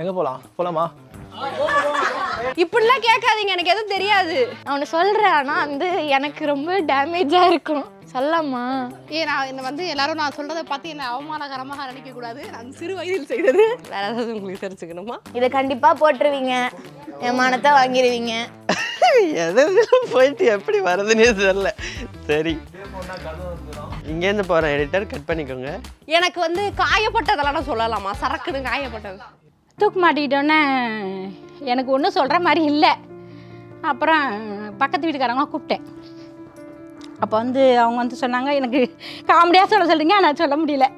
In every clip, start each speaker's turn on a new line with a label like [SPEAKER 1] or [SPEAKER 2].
[SPEAKER 1] எங்க போலாம் போலாமா
[SPEAKER 2] இப்படிலாம் கேட்காதீங்க எனக்கு
[SPEAKER 3] எதுவும் தெரியாது அவனை சொல்றேன் ஆனா வந்து எனக்கு ரொம்ப டேமேஜா இருக்கும் சொல்லம்மா
[SPEAKER 4] ஏ நான் இந்த வந்து எல்லாரும் நான் சொல்றதை பார்த்து என்ன அவமானகரமாக நினைக்க கூடாது நான் சிறு
[SPEAKER 3] வயதில் செய்தது வேற ஏதாவது உங்களுக்கு தெரிஞ்சுக்கணுமா இதை கண்டிப்பா போட்டுருவீங்க என் மானத்தை வாங்கிடுவீங்க
[SPEAKER 5] எது போயிட்டு எப்படி வருதுன்னே தெரியல சரி இருந்து போகிறேன் எடிட்டர் கட் பண்ணிக்கோங்க
[SPEAKER 2] எனக்கு வந்து காயப்பட்டதெல்லாம் சொல்லலாமா சரக்குன்னு காயப்பட்டது
[SPEAKER 6] தூக்கு மாட்டிக்கிட்டோன்னே எனக்கு ஒன்றும் சொல்கிற மாதிரி இல்லை அப்புறம் பக்கத்து வீட்டுக்காரங்களாம் கூப்பிட்டேன் அப்போ வந்து அவங்க வந்து சொன்னாங்க எனக்கு காமெடியாக சொல்ல சொல்கிறீங்க ஆனால் சொல்ல முடியல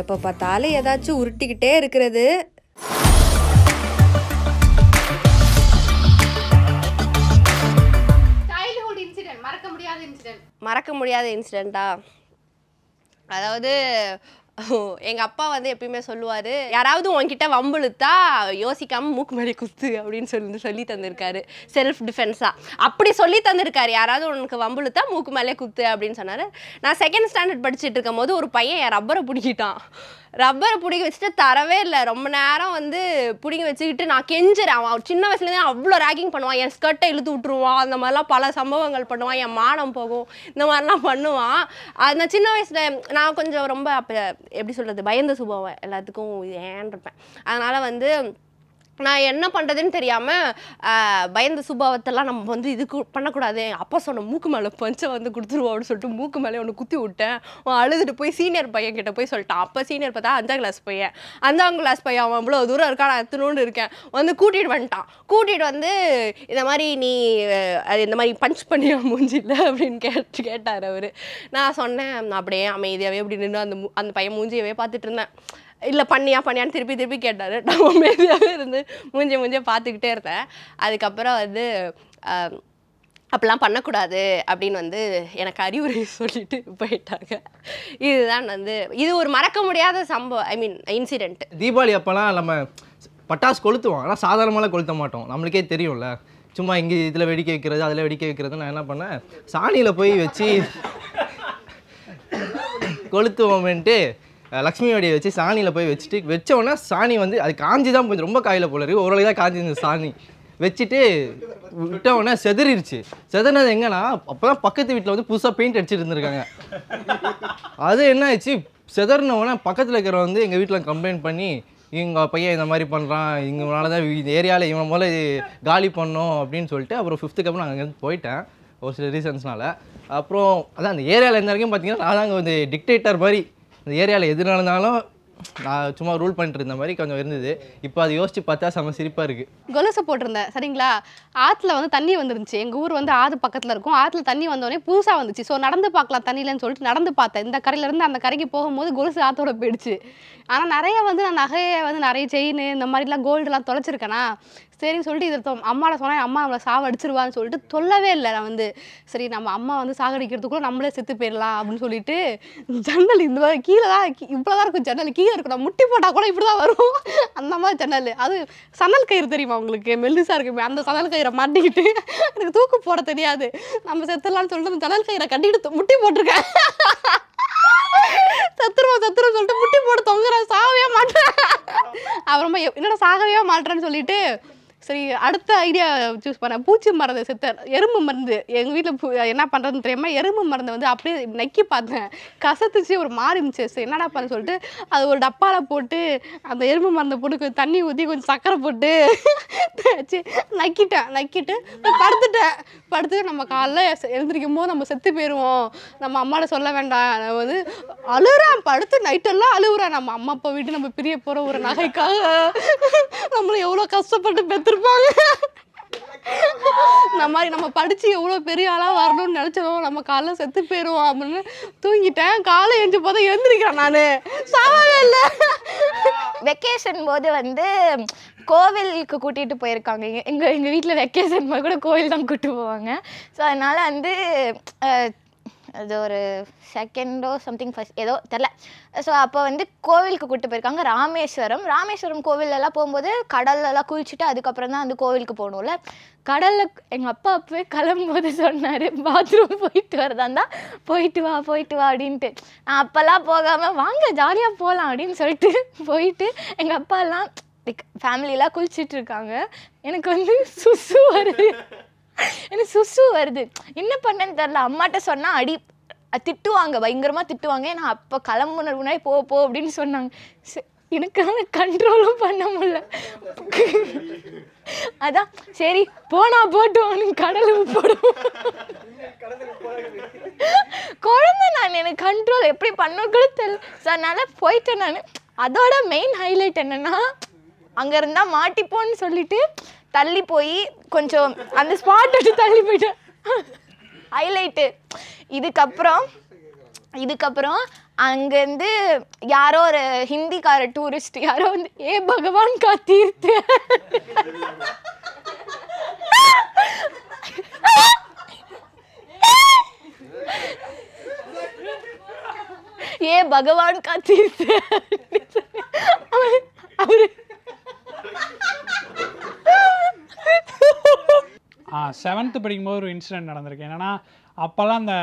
[SPEAKER 2] எப்போ பார்த்தாலும் ஏதாச்சும் உருட்டிக்கிட்டே இருக்கிறது மறக்க முடியாத இன்சிடெண்ட்டா அதாவது எங்கள் அப்பா வந்து எப்பயுமே சொல்லுவார் யாராவது உன்கிட்ட வம்புழுத்தா யோசிக்காமல் மூக்கு மேலே குத்து அப்படின்னு சொல்லி சொல்லி தந்திருக்காரு செல்ஃப் டிஃபென்ஸாக அப்படி சொல்லி தந்திருக்காரு யாராவது உனக்கு வம்புழுத்தா மூக்கு மேலே குத்து அப்படின்னு சொன்னார் நான் செகண்ட் ஸ்டாண்டர்ட் படிச்சுட்டு இருக்கும் போது ஒரு பையன் என் ரப்பரை பிடிக்கிட்டான் ரப்பரை பிடிக்க வச்சுட்டு தரவே இல்லை ரொம்ப நேரம் வந்து பிடிங்கி வச்சுக்கிட்டு நான் கெஞ்சுறேன் அவன் சின்ன வயசுலேருந்தே அவ்வளோ ரேக்கிங் பண்ணுவான் என் ஸ்கர்ட்டை இழுத்து விட்டுருவான் அந்த மாதிரிலாம் பல சம்பவங்கள் பண்ணுவான் என் மானம் போகும் இந்த மாதிரிலாம் பண்ணுவான் அது நான் சின்ன வயசில் நான் கொஞ்சம் ரொம்ப அப்போ எப்படி சொல்கிறது பயந்த சுபாவம் எல்லாத்துக்கும் ஏன் இருப்பேன் அதனால் வந்து நான் என்ன பண்ணுறதுன்னு தெரியாமல் பயந்த சுபாவத்தெல்லாம் நம்ம வந்து இது பண்ணக்கூடாது அப்பா சொன்ன மூக்கு மேலே பஞ்சம் வந்து கொடுத்துருவோம் அப்படின்னு சொல்லிட்டு மூக்கு மேலே ஒன்று குத்தி விட்டேன் அழுதுட்டு போய் சீனியர் பையன் கிட்ட போய் சொல்லிட்டான் அப்போ சீனியர் பார்த்தா அஞ்சாம் கிளாஸ் பையன் அஞ்சாம் கிளாஸ் பையன் அவன் இவ்வளோ தூரம் இருக்கான் நான் எத்தனோண்டு இருக்கேன் வந்து கூட்டிகிட்டு வந்துட்டான் கூட்டிகிட்டு வந்து இந்த மாதிரி நீ அது இந்த மாதிரி பஞ்ச் பண்ணியா மூஞ்சியில் அப்படின்னு கேட்டு கேட்டார் அவர் நான் சொன்னேன் அப்படியே அமைதியாகவே அப்படி நின்று அந்த அந்த பையன் மூஞ்சியவே பார்த்துட்டு இருந்தேன் இல்லை பண்ணியா பண்ணியான்னு திருப்பி திருப்பி கேட்டார் நம்ம அமைதியாகவே இருந்து மூஞ்சி மூஞ்சி பார்த்துக்கிட்டே இருந்தேன் அதுக்கப்புறம் வந்து அப்படிலாம் பண்ணக்கூடாது அப்படின்னு வந்து எனக்கு அறிவுரை சொல்லிட்டு போயிட்டாங்க இதுதான் வந்து இது ஒரு மறக்க முடியாத சம்பவம் ஐ மீன் இன்சிடென்ட்
[SPEAKER 5] தீபாவளி அப்போலாம் நம்ம பட்டாசு கொளுத்துவோம் ஆனால் சாதாரணமாக கொளுத்த மாட்டோம் நம்மளுக்கே தெரியும்ல சும்மா இங்கே இதில் வெடிக்க வைக்கிறது அதில் வெடிக்க வைக்கிறது நான் என்ன பண்ணேன் சாணியில் போய் வச்சு கொளுத்துவோமேன்ட்டு லக்ஷ்மி வடியை வச்சு சாணியில் போய் வச்சுட்டு வச்சோன்னா சாணி வந்து அது காஞ்சி தான் கொஞ்சம் ரொம்ப காயில் போல இருக்குது ஓரளவு தான் காஞ்சிருந்த சாணி வச்சுட்டு விட்டவுடனே செதறிடுச்சு செதறினது எங்கன்னா அப்போ தான் பக்கத்து வீட்டில் வந்து புதுசாக பெயிண்ட் அடிச்சுட்டு இருந்திருக்காங்க அது என்ன ஆயிடுச்சு செதறினவுடனே பக்கத்தில் இருக்கிறவங்க வந்து எங்கள் வீட்டில் கம்ப்ளைண்ட் பண்ணி எங்கள் பையன் இந்த மாதிரி பண்ணுறான் இவங்களால தான் இந்த ஏரியாவில் இவன் போல் காலி பண்ணோம் அப்படின்னு சொல்லிட்டு அப்புறம் ஃபிஃப்த்துக்கு அப்புறம் நான் அங்கேருந்து போயிட்டேன் ஒரு சில ரீசன்ஸ்னால் அப்புறம் அதான் அந்த ஏரியாவில் இருந்த வரைக்கும் பார்த்தீங்கன்னா நான் தான் அங்கே வந்து டிக்டேட்டர் மாதிரி இந்த ஏரியாவில் எது நடந்தாலும் நான் சும்மா ரூல் பண்ணிட்டு இருந்த மாதிரி கொஞ்சம் இருந்தது இப்போ அதை யோசிச்சு பார்த்தா செம சிரிப்பாக இருக்குது
[SPEAKER 4] கொலுசை போட்டிருந்தேன் சரிங்களா ஆற்றுல வந்து தண்ணி வந்துருந்துச்சு எங்கள் ஊர் வந்து ஆறு பக்கத்தில் இருக்கும் ஆற்றுல தண்ணி வந்தோடனே புதுசாக வந்துச்சு ஸோ நடந்து பார்க்கலாம் தண்ணியிலன்னு சொல்லிட்டு நடந்து பார்த்தேன் இந்த கரையிலேருந்து அந்த கரைக்கு போகும்போது கொலுசு ஆற்றோட போயிடுச்சு ஆனால் நிறைய வந்து நான் நகையை வந்து நிறைய செயின் இந்த மாதிரிலாம் கோல்டுலாம் தொலைச்சிருக்கேனா சரின்னு சொல்லிட்டு இதை அம்மாவில் சொன்னால் அம்மா நம்மளை சாவடிச்சிருவான்னு சொல்லிட்டு சொல்லவே இல்லை நான் வந்து சரி நம்ம அம்மா வந்து சாகடிக்கிறதுக்குள்ள நம்மளே செத்து போயிடலாம் அப்படின்னு சொல்லிட்டு ஜன்னல் இந்த மாதிரி கீழே தான் இவ்வளோ தான் இருக்கும் ஜன்னல் கீழே இருக்கும் நான் முட்டி போட்டால் கூட இப்படி தான் வரும் அந்த மாதிரி ஜன்னல் அது சனல் கயிறு தெரியுமா உங்களுக்கு மெல்லுசாக இருக்குமே அந்த சனல் கயிறை மாட்டிக்கிட்டு எனக்கு தூக்கு போட தெரியாது நம்ம செத்துடலாம்னு சொல்லிட்டு அந்த ஜன்னல் கயிறை கட்டிக்கிட்டு முட்டி போட்டிருக்கேன் சத்துருவோம் சத்துருவோம் சொல்லிட்டு முட்டி போட்டு தொங்குறேன் சாகவே மாட்டேன் அப்புறமா என்னடா சாகவே மாட்டேறேன்னு சொல்லிட்டு சரி அடுத்த ஐடியா சூஸ் பண்ணேன் பூச்சி மருந்து சித்தர் எறும்பு மருந்து எங்கள் வீட்டில் என்ன பண்ணுறதுன்னு தெரியாமல் எறும்பு மருந்து வந்து அப்படியே நக்கி பார்த்தேன் கசத்துச்சு ஒரு மாறிச்சு சரி என்னடா பண்ண சொல்லிட்டு அது ஒரு டப்பாவில் போட்டு அந்த எறும்பு மருந்தை போட்டு கொஞ்சம் தண்ணி ஊற்றி கொஞ்சம் சக்கரை போட்டு நக்கிட்டேன் நக்கிட்டு படுத்துட்டேன் படுத்துட்டு நம்ம காலைல எழுந்திருக்கும் போது நம்ம செத்து போயிடுவோம் நம்ம அம்மாவில் சொல்ல வேண்டாம் வந்து அழுகிறான் படுத்து நைட்டெல்லாம் அழுகுறான் நம்ம அம்மா அப்பா வீட்டு நம்ம பிரிய போகிற ஒரு நகைக்காக நம்மளை எவ்வளோ கஷ்டப்பட்டு பெற்று கொடுத்துருப்பாங்க இந்த மாதிரி நம்ம படித்து எவ்வளோ பெரிய ஆளாக வரணும்னு நினச்சிடும் நம்ம காலைல செத்து போயிடுவோம் அப்படின்னு தூங்கிட்டேன் காலை
[SPEAKER 3] எழுந்து போதும் எழுந்திருக்கிறேன் நான் சாவே இல்லை வெக்கேஷன் போது வந்து கோவிலுக்கு கூட்டிகிட்டு போயிருக்காங்க எங்கள் எங்கள் வீட்டில் வெக்கேஷன் கூட கோவில் தான் கூப்பிட்டு போவாங்க ஸோ அதனால் வந்து அது ஒரு செகண்டோ சம்திங் ஃபர்ஸ்ட் ஏதோ தெரில ஸோ அப்போ வந்து கோவிலுக்கு கூப்பிட்டு போயிருக்காங்க ராமேஸ்வரம் ராமேஸ்வரம் கோவிலெல்லாம் போகும்போது கடல்லலாம் குளிச்சுட்டு அதுக்கப்புறம் தான் அந்த கோவிலுக்கு போகணும்ல கடலில் எங்கள் அப்பா அப்போவே கிளம்பும்போது சொன்னார் பாத்ரூம் போயிட்டு வரதா போயிட்டு வா போயிட்டு வா அப்படின்ட்டு நான் அப்போல்லாம் போகாமல் வாங்க ஜாலியாக போகலாம் அப்படின்னு சொல்லிட்டு போயிட்டு எங்கள் அப்பாலாம் லைக் ஃபேமிலியெலாம் இருக்காங்க எனக்கு வந்து சுசு வருது எனக்கு சுசு வருது என்ன பண்ணேன்னு தெரில அம்மாட்ட சொன்னால் அடி திட்டுவாங்க பயங்கரமாக திட்டுவாங்க ஏன்னா அப்போ கிளம்புனது முன்னாடி போ போ அப்படின்னு சொன்னாங்க எனக்கான கண்ட்ரோலும் பண்ண முடில அதான் சரி போனா போட்டோம் கடலுக்கு போடும் குழந்த நான் எனக்கு கண்ட்ரோல் எப்படி பண்ண கூட தெரியல ஸோ அதனால் போயிட்டேன் நான் அதோட மெயின் ஹைலைட் என்னன்னா அங்கே இருந்தால் மாட்டிப்போன்னு சொல்லிட்டு தள்ளி போய் கொஞ்சம் அந்த ஸ்பாட் விட்டு தள்ளி போயிட்டேன் ஹைலைட்டு இதுக்கப்புறம் இதுக்கப்புறம் அங்கேருந்து யாரோ ஒரு ஹிந்திக்கார டூரிஸ்ட் யாரோ வந்து ஏ பகவான் கா தீர்த்து ஏ பகவான் கா
[SPEAKER 1] செவன்த்து படிக்கும்போது ஒரு இன்சிடெண்ட் நடந்திருக்கு என்னென்னா அப்போல்லாம் அந்த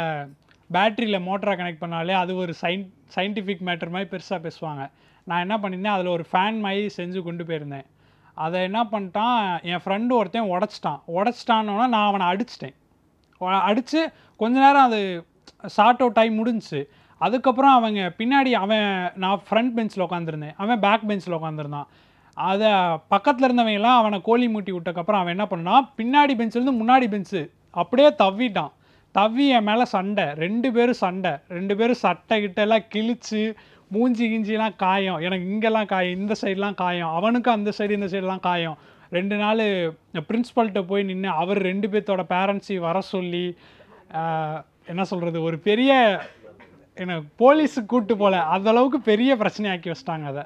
[SPEAKER 1] பேட்டரியில் மோட்டரை கனெக்ட் பண்ணாலே அது ஒரு சயின் சயின்டிஃபிக் மேட்டர் மாதிரி பெருசாக பேசுவாங்க நான் என்ன பண்ணியிருந்தேன் அதில் ஒரு ஃபேன் மாதிரி செஞ்சு கொண்டு போயிருந்தேன் அதை என்ன பண்ணிட்டான் என் ஃப்ரெண்டு ஒருத்தன் உடச்சிட்டான் உடச்சிட்டான்னொன்னா நான் அவனை அடிச்சிட்டேன் அடித்து கொஞ்ச நேரம் அது ஷார்ட் அவுட் ஆகி முடிஞ்சு அதுக்கப்புறம் அவங்க பின்னாடி அவன் நான் ஃப்ரண்ட் பெஞ்சில் உட்காந்துருந்தேன் அவன் பேக் பெஞ்சில் உட்காந்துருந்தான் அதை பக்கத்தில் இருந்தவங்கலாம் அவனை கோழி மூட்டி விட்டக்கப்புறம் அவன் என்ன பண்ணான் பின்னாடி பெஞ்சிலேருந்து முன்னாடி பெஞ்சு அப்படியே தவ்விட்டான் தவி என் மேலே சண்டை ரெண்டு பேரும் சண்டை ரெண்டு பேரும் சட்டை கிட்ட எல்லாம் கிழிச்சு மூஞ்சி கிஞ்சிலாம் காயம் எனக்கு இங்கெல்லாம் காயம் இந்த சைடெலாம் காயம் அவனுக்கும் அந்த சைடு இந்த சைடெலாம் காயம் ரெண்டு நாள் பிரின்ஸ்பல்கிட்ட போய் நின்று அவர் ரெண்டு பேர்த்தோட பேரண்ட்ஸையும் வர சொல்லி என்ன சொல்கிறது ஒரு பெரிய என்ன போலீஸுக்கு கூப்பிட்டு போகல அந்தளவுக்கு பெரிய பிரச்சனையாக்கி வச்சிட்டாங்க அதை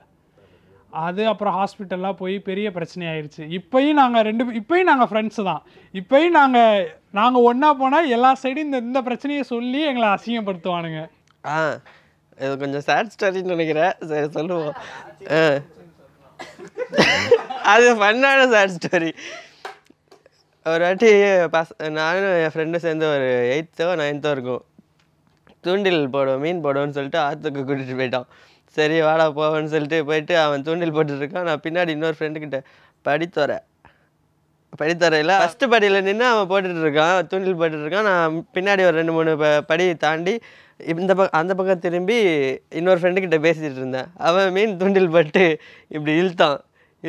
[SPEAKER 1] அது அப்புறம் ஹாஸ்பிட்டல்லாம் போய் பெரிய பிரச்சனை ஆயிடுச்சு இப்போயும் நாங்கள் ரெண்டு இப்போயும் நாங்கள் ஃப்ரெண்ட்ஸ் தான் இப்போயும் நாங்கள் நாங்கள் ஒன்றா போனால் எல்லா சைடும் இந்த இந்த பிரச்சனையை சொல்லி எங்களை அசிங்கப்படுத்துவானுங்க ஆ
[SPEAKER 5] இது கொஞ்சம் சேட் ஸ்டோரின்னு நினைக்கிறேன் சரி சொல்லுவோம் அது ஃபன்னான சேட் ஸ்டோரி ஒரு வாட்டி பஸ் நானும் என் ஃப்ரெண்டும் சேர்ந்து ஒரு எயித்தோ நைன்த்தோ இருக்கும் தூண்டில் போடுவோம் மீன் போடுவோம்னு சொல்லிட்டு ஆற்றுக்கு கூட்டிகிட்டு போயிட்டோம் சரி வாடா போவேன்னு சொல்லிட்டு போயிட்டு அவன் தூண்டில் போட்டுருக்கான் நான் பின்னாடி இன்னொரு ஃப்ரெண்டுக்கிட்ட படித்துறை படித்தரையில் ஃபஸ்ட்டு படியில் நின்று அவன் போட்டுட்ருக்கான் தூண்டில் போட்டுட்ருக்கான் நான் பின்னாடி ஒரு ரெண்டு மூணு ப படி தாண்டி இந்த பக்கம் அந்த பக்கம் திரும்பி இன்னொரு ஃப்ரெண்டுக்கிட்ட பேசிகிட்டு இருந்தேன் அவன் மீன் தூண்டில் பட்டு இப்படி இழுத்தான்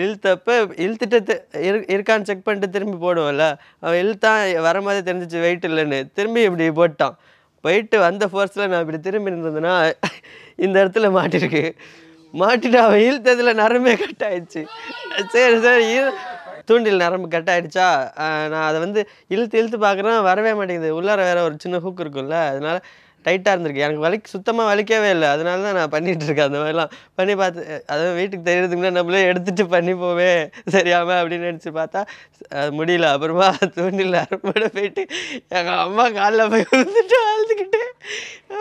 [SPEAKER 5] இழுத்தப்ப இழுத்துட்டு இரு இருக்கான்னு செக் பண்ணிட்டு திரும்பி போடுவோம்ல அவன் இழுத்தான் வர மாதிரி தெரிஞ்சிச்சு வெயிட் இல்லைன்னு திரும்பி இப்படி போட்டான் போயிட்டு வந்த ஃபோர்ஸில் நான் இப்படி திரும்பி இருந்ததுன்னா இந்த இடத்துல மாட்டிருக்கு மாட்டிட்டு அவன் இழுத்ததில் நரம்பே கட் ஆயிடுச்சு சரி சரி தூண்டில் நரம்பு கட் ஆகிடுச்சா நான் அதை வந்து இழுத்து இழுத்து பார்க்குறேன் வரவே மாட்டேங்குது உள்ளார வேற ஒரு சின்ன ஹூக் இருக்கும்ல அதனால் டைட்டாக இருந்திருக்கு எனக்கு வலிக்கு சுத்தமாக வலிக்கவே இல்லை அதனால தான் நான் பண்ணிகிட்டு இருக்கேன் அந்த மாதிரிலாம் பண்ணி பார்த்து அதாவது வீட்டுக்கு தெரியறதுக்குள்ளே நம்மளே எடுத்துகிட்டு பண்ணி போவே சரியாமல் அப்படின்னு நினச்சி பார்த்தா அது முடியல அப்புறமா தூண்டில் அறுபட போயிட்டு எங்கள் அம்மா காலில் போய் வந்துட்டு வாழ்ந்துக்கிட்டு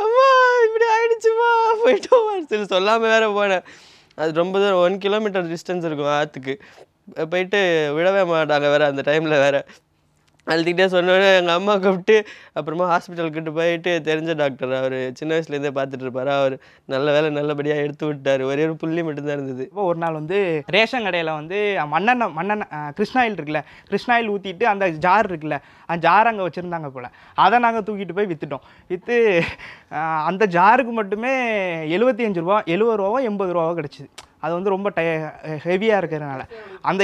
[SPEAKER 5] அம்மா இப்படி ஆகிடுச்சுமா போயிட்டோம் சொல்லி சொல்லாமல் வேறு போனேன் அது ரொம்ப தூரம் ஒன் கிலோமீட்டர் டிஸ்டன்ஸ் இருக்கும் ஆற்றுக்கு போயிட்டு விழவே மாட்டாங்க வேறு அந்த டைமில் வேறு அழுதுகிட்டே சொன்னோடனே எங்கள் அம்மா கூப்பிட்டு அப்புறமா ஹாஸ்பிட்டலுக்கிட்டு போயிட்டு தெரிஞ்ச டாக்டர் அவர் சின்ன வயசுலேருந்தே பார்த்துட்டு இருப்பார் அவர் நல்ல வேலை நல்லபடியாக எடுத்து விட்டார் ஒரே ஒரு புள்ளி மட்டும்தான் இருந்தது இப்போ ஒரு நாள் வந்து ரேஷன் கடையில் வந்து மண்ணெண்ண மண்ணெண்ண கிருஷ்ணாயில் இருக்குல்ல கிருஷ்ணாயில் ஊற்றிட்டு அந்த ஜார் இருக்குல்ல அந்த ஜார் அங்கே வச்சுருந்தாங்க போல் அதை நாங்கள் தூக்கிட்டு போய் விற்றுட்டோம் விற்று அந்த ஜாருக்கு மட்டுமே எழுபத்தி அஞ்சு ரூபா எழுபது ரூபாவோ எண்பது ரூபாவோ கிடச்சிது அது வந்து ரொம்ப டய ஹெவியாக இருக்கிறதுனால அந்த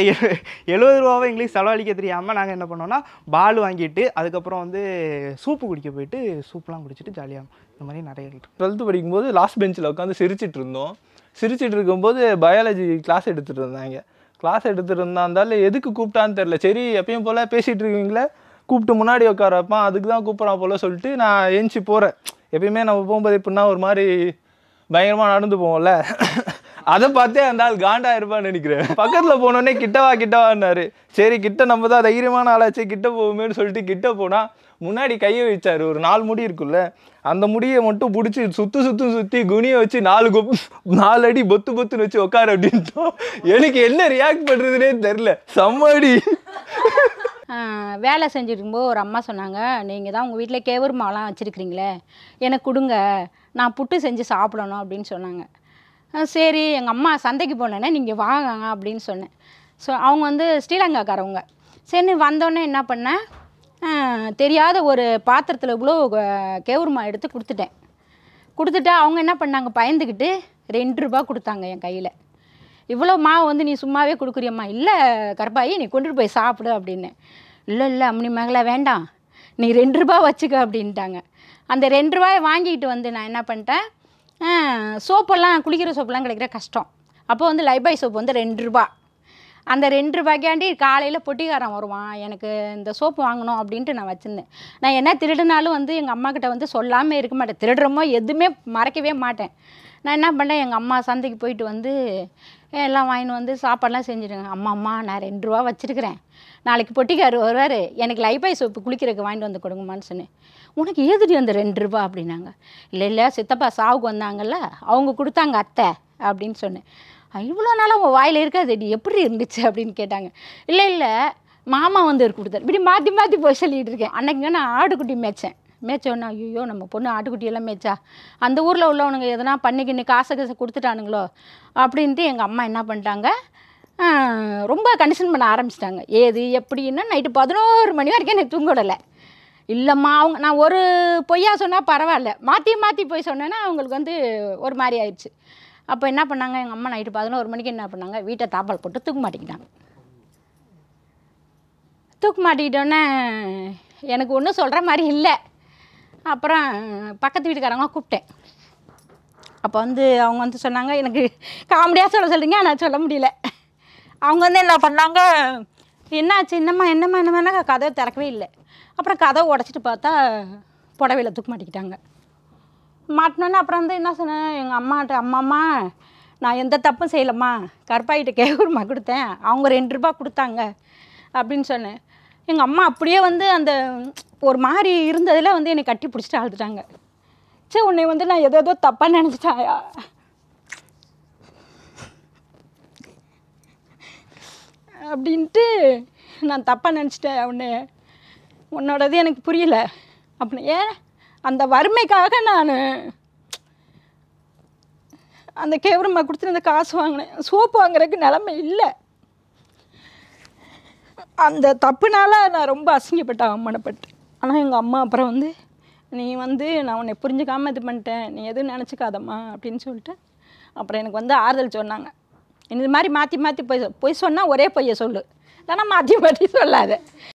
[SPEAKER 5] எழுபது ரூபாவை எங்களுக்கு செலவழிக்க தெரியாமல் நாங்கள் என்ன பண்ணோம்னா பால் வாங்கிட்டு அதுக்கப்புறம்
[SPEAKER 1] வந்து சூப்பு குடிக்க போயிட்டு சூப்லாம்
[SPEAKER 5] குடிச்சிட்டு ஜாலியாக இந்த மாதிரி நிறைய
[SPEAKER 1] டுவெல்த்து படிக்கும்போது லாஸ்ட் பெஞ்சில் உட்காந்து சிரிச்சிட்டு இருந்தோம் சிரிச்சிட்டு இருக்கும்போது பயாலஜி கிளாஸ் எடுத்துகிட்டு இருந்தாங்க கிளாஸ் எடுத்துகிட்டு இருந்தாந்தாலும் எதுக்கு கூப்பிட்டான்னு தெரில சரி எப்பயும் போல் பேசிகிட்டு இருக்கீங்களே கூப்பிட்டு முன்னாடி உட்காரப்பான் அதுக்கு தான் கூப்பிட்றான் போல் சொல்லிட்டு நான் ஏஞ்சி போகிறேன் எப்பயுமே நம்ம போகும்போது எப்படின்னா ஒரு மாதிரி பயங்கரமாக நடந்து போவோம்ல அதை பார்த்தே அந்த ஆள் காண்டா இருப்பான்னு நினைக்கிறேன் பக்கத்தில் போனோடனே கிட்டவா கிட்டவான்னாரு சரி கிட்ட நம்ம தான் தைரியமான ஆளாச்சு கிட்ட போகுமேன்னு சொல்லிட்டு கிட்ட போனால் முன்னாடி கையை வச்சாரு ஒரு நாலு முடி இருக்குல்ல அந்த முடியை மட்டும் பிடிச்சி சுத்து சுத்து சுற்றி குனியை வச்சு நாலு கொப் நாலு அடி பொத்து பொத்துன்னு வச்சு உட்காரு அப்படின்ட்டு எனக்கு என்ன ரியாக்ட் பண்றதுன்னே தெரில சம்மாடி
[SPEAKER 6] வேலை போது ஒரு அம்மா சொன்னாங்க நீங்கள் தான் உங்கள் வீட்டில் கேவூர் மாலாம் வச்சுருக்கிறீங்களே எனக்கு கொடுங்க நான் புட்டு செஞ்சு சாப்பிடணும் அப்படின்னு சொன்னாங்க சரி எங்கள் அம்மா சந்தைக்கு போனேன்னா நீங்கள் வாங்க அப்படின்னு சொன்னேன் ஸோ அவங்க வந்து ஸ்ரீலங்காக்காரவங்க சரி வந்தோடனே என்ன பண்ணேன் தெரியாத ஒரு பாத்திரத்தில் இவ்வளோ கேவுருமா எடுத்து கொடுத்துட்டேன் கொடுத்துட்டு அவங்க என்ன பண்ணாங்க பயந்துக்கிட்டு ரெண்டு ரூபா கொடுத்தாங்க என் கையில் இவ்வளோ மாவு வந்து நீ சும்மாவே கொடுக்குறியம்மா இல்லை கருப்பாயி நீ கொண்டுட்டு போய் சாப்பிடு அப்படின்னு இல்லை இல்லை அம்னி மகளை வேண்டாம் நீ ரெண்டு ரூபா வச்சுக்க அப்படின்ட்டாங்க அந்த ரெண்டு ரூபாயை வாங்கிக்கிட்டு வந்து நான் என்ன பண்ணிட்டேன் சோப்பெல்லாம் குளிக்கிற சோப்பெல்லாம் கிடைக்கிற கஷ்டம் அப்போ வந்து லைபாய் சோப்பு வந்து ரெண்டு ரூபா அந்த ரெண்டு ரூபாய்க்காண்டி காலையில் பொட்டிக்காரன் வருவான் எனக்கு இந்த சோப்பு வாங்கணும் அப்படின்ட்டு நான் வச்சுருந்தேன் நான் என்ன திருடினாலும் வந்து எங்கள் அம்மாக்கிட்ட வந்து சொல்லாமல் இருக்க மாட்டேன் திருடுறோமோ எதுவுமே மறைக்கவே மாட்டேன் நான் என்ன பண்ணேன் எங்கள் அம்மா சந்தைக்கு போயிட்டு வந்து எல்லாம் வாங்கின்னு வந்து சாப்பாடெலாம் செஞ்சுடுங்க அம்மா அம்மா நான் ரெண்டு ரூபா வச்சுருக்கிறேன் நாளைக்கு பொட்டிக்கார் வருவார் எனக்கு லைபாய் சோப்பு குளிக்கிறதுக்கு வாங்கிட்டு வந்து கொடுங்கம்மான்னு சொன்னேன் உனக்கு ஏதுடி அந்த ரெண்டு ரூபா அப்படின்னாங்க இல்லை இல்லை சித்தப்பா சாவுக்கு வந்தாங்கல்ல அவங்க கொடுத்தாங்க அத்தை அப்படின்னு சொன்னேன் இவ்வளோ நாளாக உன் வாயில் இருக்காது எப்படி இருந்துச்சு அப்படின்னு கேட்டாங்க இல்லை இல்லை மாமா வந்து கொடுத்தாரு இப்படி மாற்றி மாற்றி போய் சொல்லிகிட்டு இருக்கேன் அன்னைக்கு நான் ஆடுக்குட்டி மேய்ச்சேன் மேய்ச்சோன்னா ஐயோ நம்ம பொண்ணு ஆட்டுக்குட்டியெல்லாம் மேய்ச்சா அந்த ஊரில் உள்ளவனுங்க எதனா பண்ணிக்கின்னு காசு காசு கொடுத்துட்டானுங்களோ அப்படின்ட்டு எங்கள் அம்மா என்ன பண்ணிட்டாங்க ரொம்ப கண்டிஷன் பண்ண ஆரம்பிச்சிட்டாங்க ஏது எப்படின்னா நைட்டு பதினோரு மணி வரைக்கும் எனக்கு தூங்கிடலை இல்லைம்மா அவங்க நான் ஒரு பொய்யா சொன்னால் பரவாயில்ல மாற்றி மாற்றி போய் சொன்னேன்னா அவங்களுக்கு வந்து ஒரு மாதிரி ஆயிடுச்சு அப்போ என்ன பண்ணாங்க எங்கள் அம்மா நைட்டு பதினோரு மணிக்கு என்ன பண்ணாங்க வீட்டை தாப்பால் போட்டு தூக்க மாட்டிக்கிட்டாங்க தூக்க மாட்டிக்கிட்டோன்னே எனக்கு ஒன்றும் சொல்கிற மாதிரி இல்லை அப்புறம் பக்கத்து வீட்டுக்காரங்களாம் கூப்பிட்டேன் அப்போ வந்து அவங்க வந்து சொன்னாங்க எனக்கு காமெடியாக சொல்ல சொல்கிறீங்க ஆனால் சொல்ல முடியல அவங்க வந்து என்ன பண்ணாங்க என்னாச்சு என்னம்மா என்னம்மா என்னம்மா கதவை திறக்கவே இல்லை அப்புறம் கதவை உடச்சிட்டு பார்த்தா புடவையில் தூக்க மாட்டிக்கிட்டாங்க மாட்டினோன்னே அப்புறம் வந்து என்ன சொன்னேன் எங்கள் அம்மாட்ட அம்மா நான் எந்த தப்பும் செய்யலம்மா கருப்பாயிட்ட கேக்குருமா கொடுத்தேன் அவங்க ரெண்டு ரூபா கொடுத்தாங்க அப்படின்னு சொன்னேன் எங்கள் அம்மா அப்படியே வந்து அந்த ஒரு மாதிரி இருந்ததில் வந்து என்னை கட்டி பிடிச்சிட்டு அழுதுட்டாங்க சே உன்னை வந்து நான் எதோ ஏதோ தப்பாக நினச்சிட்டாயா அப்படின்ட்டு நான் தப்பாக நினச்சிட்டேன் உன்னை உன்னோடது எனக்கு புரியல அப்படின்னு ஏன் அந்த வறுமைக்காக நான் அந்த கேவரமாக கொடுத்துருந்த காசு வாங்கினேன் சோப்பு வாங்குறதுக்கு நிலமை இல்லை அந்த தப்புனால நான் ரொம்ப அசிங்கப்பட்டேன் அவமானப்பட்டு ஆனால் எங்கள் அம்மா அப்புறம் வந்து நீ வந்து நான் உன்னை புரிஞ்சுக்காமல் இது பண்ணிட்டேன் நீ எதுவும் நினச்சிக்காதம்மா அப்படின்னு சொல்லிட்டு அப்புறம் எனக்கு வந்து ஆறுதல் சொன்னாங்க இது மாதிரி மாற்றி மாற்றி போய் பொய் சொன்னால் ஒரே பொய்யை சொல்லு இல்லைன்னா மாற்றி மாற்றி சொல்லாத